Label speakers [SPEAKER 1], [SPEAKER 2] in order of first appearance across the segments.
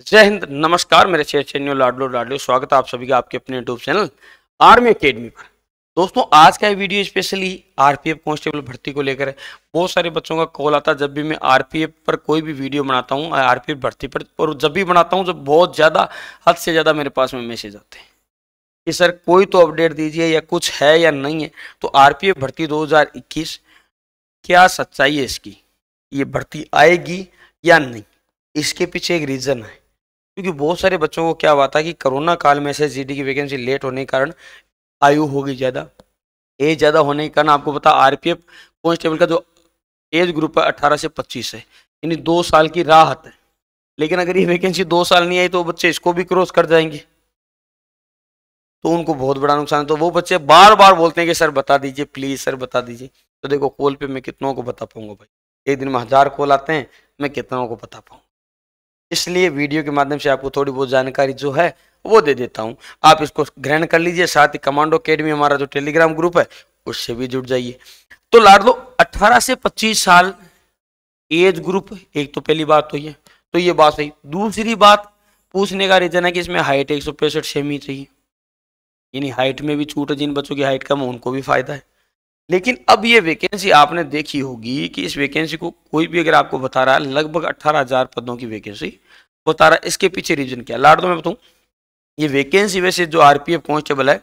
[SPEAKER 1] जय हिंद नमस्कार मेरे शेयर चैनल लाडलो लाडलो स्वागत है आप सभी का आपके अपने यूट्यूब चैनल आर्मी अकेडमी पर दोस्तों आज का वीडियो स्पेशली आरपीएफ कांस्टेबल भर्ती को लेकर है बहुत सारे बच्चों का कॉल आता है जब भी मैं आरपीएफ पर कोई भी वीडियो बनाता हूँ आरपीएफ भर्ती पर और जब भी बनाता हूँ जब बहुत ज़्यादा हद से ज़्यादा मेरे पास में मैसेज आते हैं कि सर कोई तो अपडेट दीजिए या कुछ है या नहीं है तो आर भर्ती दो क्या सच्चाई है इसकी ये भर्ती आएगी या नहीं इसके पीछे एक रीज़न है क्योंकि बहुत सारे बच्चों को क्या हुआ था कि कोरोना काल में से जी की वैकेंसी लेट होने के कारण आयु होगी ज़्यादा एज ज़्यादा होने के कारण आपको पता आर पी कांस्टेबल का जो एज ग्रुप है अट्ठारह से पच्चीस है यानी दो साल की राहत है लेकिन अगर ये वैकेंसी दो साल नहीं आई तो बच्चे इसको भी क्रॉस कर जाएंगे तो उनको बहुत बड़ा नुकसान है तो वो बच्चे बार बार बोलते हैं कि सर बता दीजिए प्लीज़ सर बता दीजिए तो देखो कॉल पे मैं कितनों को बता पाऊंगा भाई एक दिन में हज़ार कॉल आते हैं मैं कितनों को बता पाऊंगा इसलिए वीडियो के माध्यम से आपको थोड़ी बहुत जानकारी जो है वो दे देता हूँ आप इसको ग्रहण कर लीजिए साथ ही कमांडो अकेडमी हमारा जो टेलीग्राम ग्रुप है उससे भी जुड़ जाइए तो लाड लाडलो 18 से पच्चीस साल एज ग्रुप एक तो पहली बात तो ये तो ये बात सही दूसरी बात पूछने का रीजन है कि इसमें हाइट एक सौ पैंसठ सेमी चाहिए यानी हाइट में भी छूट है जिन बच्चों की हाइट कम है उनको भी फायदा है लेकिन अब ये वैकेंसी आपने देखी होगी कि इस वैकेंसी को कोई भी अगर आपको बता रहा है लगभग अठारह हजार पदों की वैकेंसी बता रहा है इसके पीछे रीजन क्या लाड दो मैं बताऊँ ये वैकेंसी वैसे जो आर पी है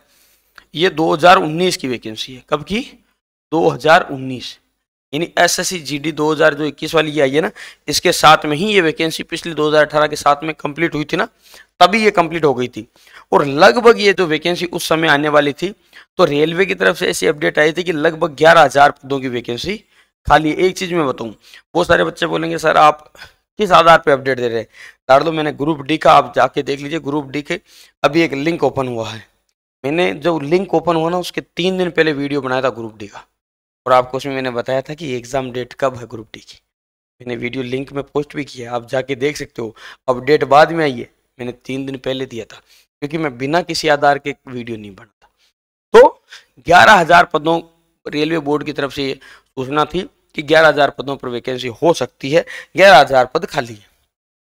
[SPEAKER 1] ये दो की वैकेंसी है कब की दो यानी S S C G D दो हजार जो इक्कीस वाली आई है ना इसके साथ में ही ये वैकेंसी पिछली 2018 के साथ में कंप्लीट हुई थी ना तभी ये कंप्लीट हो गई थी और लगभग ये जो वैकेंसी उस समय आने वाली थी तो रेलवे की तरफ से ऐसी अपडेट आई थी कि लगभग ग्यारह हजार पदों की वैकेंसी खाली एक चीज में बताऊं बहुत सारे बच्चे बोलेंगे सर आप किस आधार पर अपडेट दे रहे हैं दो मैंने ग्रुप डी का आप जाके देख लीजिए ग्रुप डी के अभी एक लिंक ओपन हुआ है मैंने जो लिंक ओपन हुआ ना उसके तीन दिन पहले वीडियो बनाया था ग्रुप डी का और आपको उसमें मैंने बताया था कि एग्ज़ाम डेट कब है ग्रुप डी की मैंने वीडियो लिंक में पोस्ट भी किया आप जाके देख सकते हो अपडेट बाद में आई है मैंने तीन दिन पहले दिया था क्योंकि मैं बिना किसी आधार के वीडियो नहीं बना ग्यारह हजार पदों रेलवे बोर्ड की तरफ से सूचना थी कि ग्यारह हजार पदों पर वैकेंसी हो सकती है ग्यारह हजार पद खाली है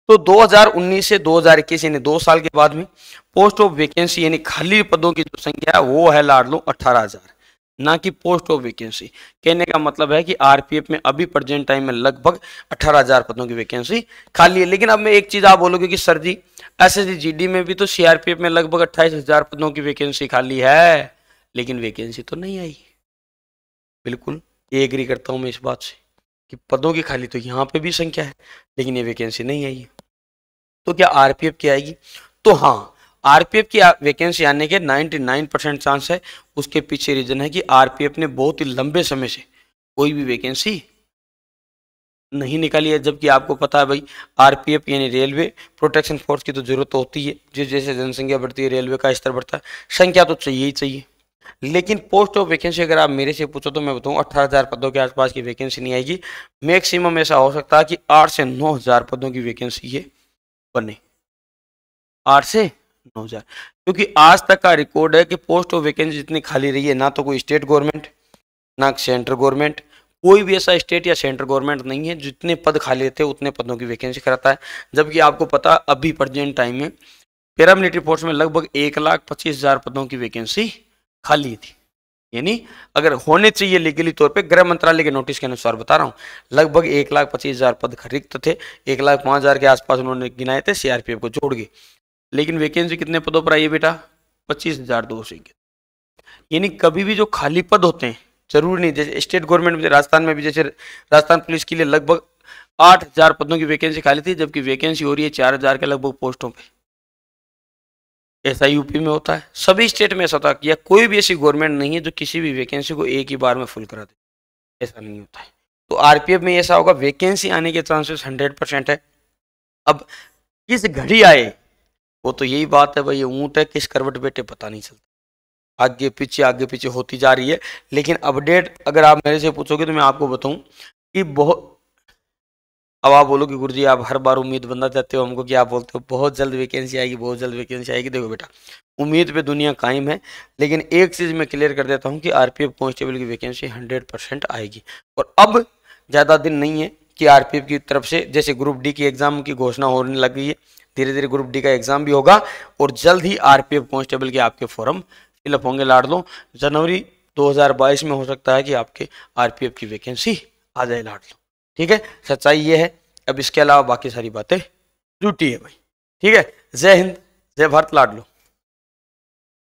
[SPEAKER 1] तो 2019 से 2021 यानी दो साल के बाद में पोस्ट ऑफ वैकेंसी यानी खाली पदों की जो संख्या है वो है लाड लो हजार ना कि पोस्ट ऑफ वैकेंसी कहने का मतलब है कि आरपीएफ में अभी प्रेजेंट टाइम में लगभग 18000 पदों की वैकेंसी खाली है लेकिन अब मैं एक चीज आप बोलोगे कि सर जी एस एस में भी तो सीआरपीएफ में लगभग 28000 पदों की वैकेंसी खाली है लेकिन वैकेंसी तो नहीं आई बिल्कुल ये एग्री करता हूँ मैं इस बात से कि पदों की खाली तो यहाँ पे भी संख्या है लेकिन ये वैकेंसी नहीं आई है तो क्या आरपीएफ की आएगी तो हाँ आरपीएफ की वैकेंसी आने के 99 परसेंट चांस है उसके पीछे रीजन है कि आरपीएफ ने बहुत ही लंबे समय से कोई भी वैकेंसी नहीं निकाली है जबकि आपको पता है भाई आरपीएफ यानी रेलवे प्रोटेक्शन फोर्स की तो जरूरत होती है जिस जैसे जनसंख्या बढ़ती है रेलवे का स्तर बढ़ता है संख्या तो चाहिए ही चाहिए लेकिन पोस्ट ऑफ वैकेंसी अगर आप मेरे से पूछो तो मैं बताऊँ अट्ठारह हज़ार पदों के आसपास की वैकेंसी नहीं आएगी मैक्सिमम ऐसा हो सकता है कि आठ से नौ हज़ार पदों की वैकेंसी ये बने आठ से नौ हज़ार क्योंकि आज तक का रिकॉर्ड है कि पोस्ट ऑफ वैकेंसी जितनी खाली रही है ना तो कोई स्टेट गवर्नमेंट ना सेंट्रल गवर्नमेंट कोई भी ऐसा स्टेट या सेंट्रल गवर्नमेंट नहीं है जितने पद खाली रहते हैं उतने पदों की वैकेंसी कराता है जबकि आपको पता अभी प्रजेंट टाइम में पैरामिलिट्री फोर्स में लगभग एक लाख पच्चीस हज़ार पदों की वैकेंसी खाली थी यानी अगर होने चाहिए लीगली तौर पे गृह मंत्रालय के नोटिस के अनुसार बता रहा हूँ लगभग एक लाख पच्चीस हजार पद रिक्त थे एक लाख पाँच हजार के आसपास उन्होंने गिनाए थे सीआरपीएफ को जोड़ के लेकिन वैकेंसी कितने पदों पर आई है बेटा पच्चीस हजार दो सौ यानी कभी भी जो खाली पद होते हैं जरूरी नहीं जैसे स्टेट गवर्नमेंट में राजस्थान में भी जैसे राजस्थान पुलिस के लिए लगभग आठ हजार पदों की वैकेंसी खाली थी जबकि वैकेंसी हो रही है चार हजार के लगभग पोस्टों पर ऐसा यूपी में होता है सभी स्टेट में ऐसा होता है या कोई भी ऐसी गवर्नमेंट नहीं है जो किसी भी वैकेंसी को एक ही बार में फुल करा दे ऐसा नहीं होता है तो आरपीएफ में ऐसा होगा वैकेंसी आने के चांसेस हंड्रेड परसेंट है अब किस घड़ी आए वो तो यही बात है भाई ऊँट है किस करवट बेटे पता नहीं चलता आगे पीछे आगे पीछे होती जा रही है लेकिन अपडेट अगर आप मेरे से पूछोगे तो मैं आपको बताऊँ कि बहुत अब आप बोलोगे गुरु जी आप हर बार उम्मीद बनना चाहते हो हमको कि आप बोलते हो बहुत जल्द वैकेंसी आएगी बहुत जल्द वैकेंसी आएगी देखो बेटा उम्मीद पे दुनिया कायम है लेकिन एक चीज़ मैं क्लियर कर देता हूँ कि आर एफ कॉन्स्टेबल की वैकेंसी हंड्रेड परसेंट आएगी और अब ज़्यादा दिन नहीं है कि एफ की तरफ से जैसे ग्रुप डी की एग्ज़ाम की घोषणा होने लग गई है धीरे धीरे ग्रुप डी का एग्ज़ाम भी होगा और जल्द ही एफ कांस्टेबल के आपके फॉर्म फिलअप होंगे लाड लो जनवरी 2022 में हो सकता है कि आपके एफ की वैकेंसी आ जाए लाड लो ठीक है सच्चाई ये है अब इसके अलावा बाकी सारी बातें झूठी है भाई ठीक है जय हिंद जय भारत लाड लो